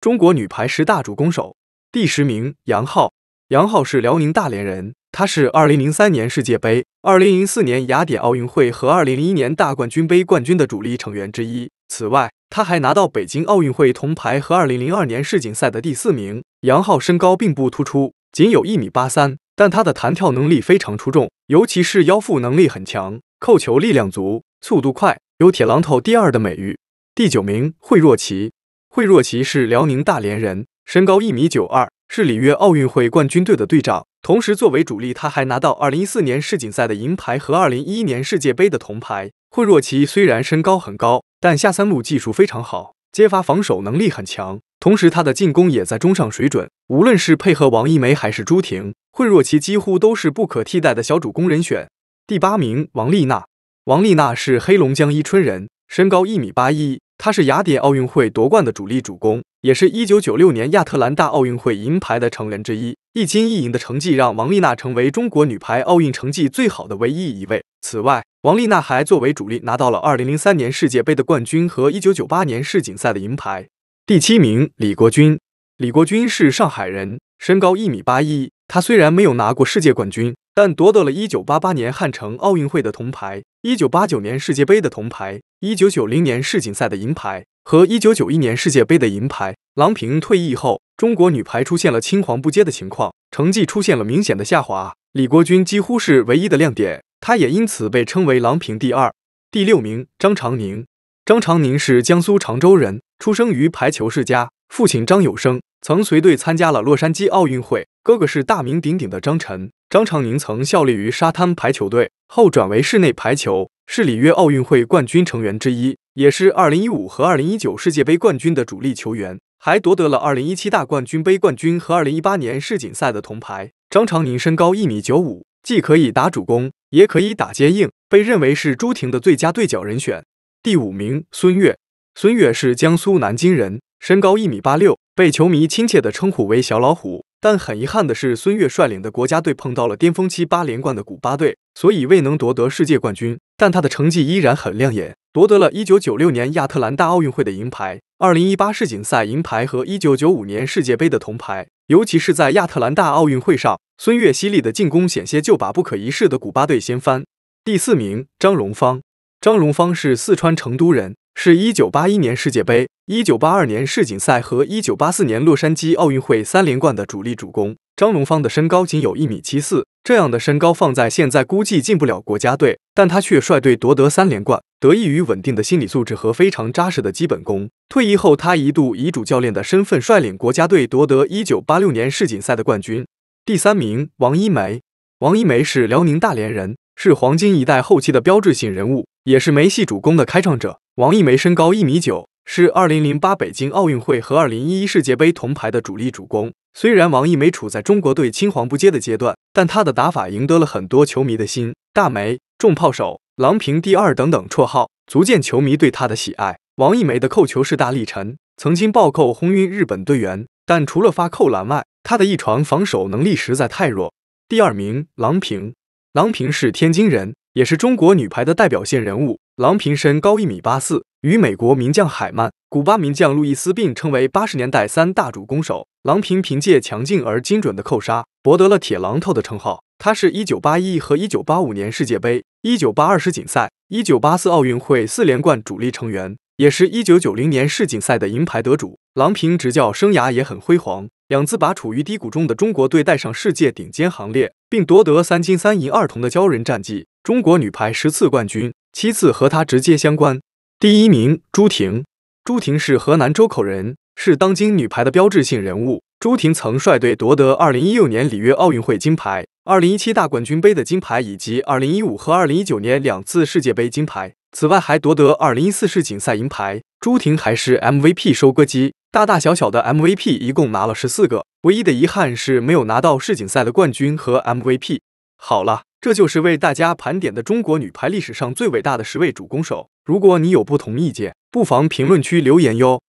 中国女排十大主攻手第十名杨昊，杨昊是辽宁大连人，他是二零零三年世界杯、二零零四年雅典奥运会和二零零一年大冠军杯冠军的主力成员之一。此外，他还拿到北京奥运会铜牌和二零零二年世锦赛的第四名。杨昊身高并不突出，仅有一米八三，但他的弹跳能力非常出众，尤其是腰腹能力很强，扣球力量足，速度快，有“铁榔头第二”的美誉。第九名惠若琪。惠若琪是辽宁大连人，身高一米九二，是里约奥运会冠军队的队长。同时作为主力，他还拿到2014年世锦赛的银牌和2011年世界杯的铜牌。惠若琪虽然身高很高，但下三路技术非常好，接发防守能力很强，同时他的进攻也在中上水准。无论是配合王一梅还是朱婷，惠若琪几乎都是不可替代的小主攻人选。第八名，王丽娜。王丽娜是黑龙江伊春人，身高一米八一。她是雅典奥运会夺冠的主力主攻，也是一九九六年亚特兰大奥运会银牌的成员之一。一金一银的成绩让王丽娜成为中国女排奥运成绩最好的唯一一位。此外，王丽娜还作为主力拿到了二零零三年世界杯的冠军和一九九八年世锦赛的银牌。第七名，李国军。李国军是上海人，身高一米八一。他虽然没有拿过世界冠军，但夺得了一九八八年汉城奥运会的铜牌，一九八九年世界杯的铜牌。一九九零年世锦赛的银牌和一九九一年世界杯的银牌，郎平退役后，中国女排出现了青黄不接的情况，成绩出现了明显的下滑。李国军几乎是唯一的亮点，他也因此被称为郎平第二。第六名张常宁，张常宁是江苏常州人，出生于排球世家，父亲张有生曾随队参加了洛杉矶奥运会，哥哥是大名鼎鼎的张晨。张常宁曾效力于沙滩排球队，后转为室内排球。是里约奥运会冠军成员之一，也是2015和2019世界杯冠军的主力球员，还夺得了2017大冠军杯冠军和2018年世锦赛的铜牌。张常宁身高一米九五，既可以打主攻，也可以打接应，被认为是朱婷的最佳对角人选。第五名，孙悦。孙悦是江苏南京人，身高一米八六，被球迷亲切的称呼为小老虎。但很遗憾的是，孙悦率领的国家队碰到了巅峰期八连冠的古巴队，所以未能夺得世界冠军。但他的成绩依然很亮眼，夺得了一九九六年亚特兰大奥运会的银牌、二零一八世锦赛银牌和一九九五年世界杯的铜牌。尤其是在亚特兰大奥运会上，孙悦犀利的进攻险些就把不可一世的古巴队掀翻。第四名张荣芳，张荣芳是四川成都人，是一九八一年世界杯。一九八二年世锦赛和一九八四年洛杉矶奥运会三连冠的主力主攻张龙芳的身高仅有一米七四，这样的身高放在现在估计进不了国家队，但他却率队夺得三连冠，得益于稳定的心理素质和非常扎实的基本功。退役后，他一度以主教练的身份率领国家队夺得一九八六年世锦赛的冠军。第三名王一梅，王一梅是辽宁大连人，是黄金一代后期的标志性人物，也是梅系主攻的开创者。王一梅身高一米九。是二零零八北京奥运会和二零一一世界杯铜牌的主力主攻。虽然王一梅处在中国队青黄不接的阶段，但她的打法赢得了很多球迷的心。大梅、重炮手、郎平第二等等绰号，足见球迷对她的喜爱。王一梅的扣球是大力沉，曾经暴扣轰晕日本队员。但除了发扣篮外，她的一传防守能力实在太弱。第二名，郎平。郎平是天津人，也是中国女排的代表性人物。郎平身高一米八四。与美国名将海曼、古巴名将路易斯并称为八十年代三大主攻手。郎平凭借强劲而精准的扣杀，博得了“铁榔头”的称号。她是一九八一和一九八五年世界杯、一九八二世锦赛、一九八四奥运会四连冠主力成员，也是一九九零年世锦赛的银牌得主。郎平执教生涯也很辉煌，两次把处于低谷中的中国队带上世界顶尖行列，并夺得三金三银二铜的骄人战绩。中国女排十次冠军，七次和她直接相关。第一名，朱婷。朱婷是河南周口人，是当今女排的标志性人物。朱婷曾率队夺得二零一六年里约奥运会金牌、二零一七大冠军杯的金牌，以及二零一五和二零一九年两次世界杯金牌。此外，还夺得二零一四世锦赛银牌。朱婷还是 MVP 收割机，大大小小的 MVP 一共拿了十四个。唯一的遗憾是没有拿到世锦赛的冠军和 MVP。好了。这就是为大家盘点的中国女排历史上最伟大的十位主攻手。如果你有不同意见，不妨评论区留言哟。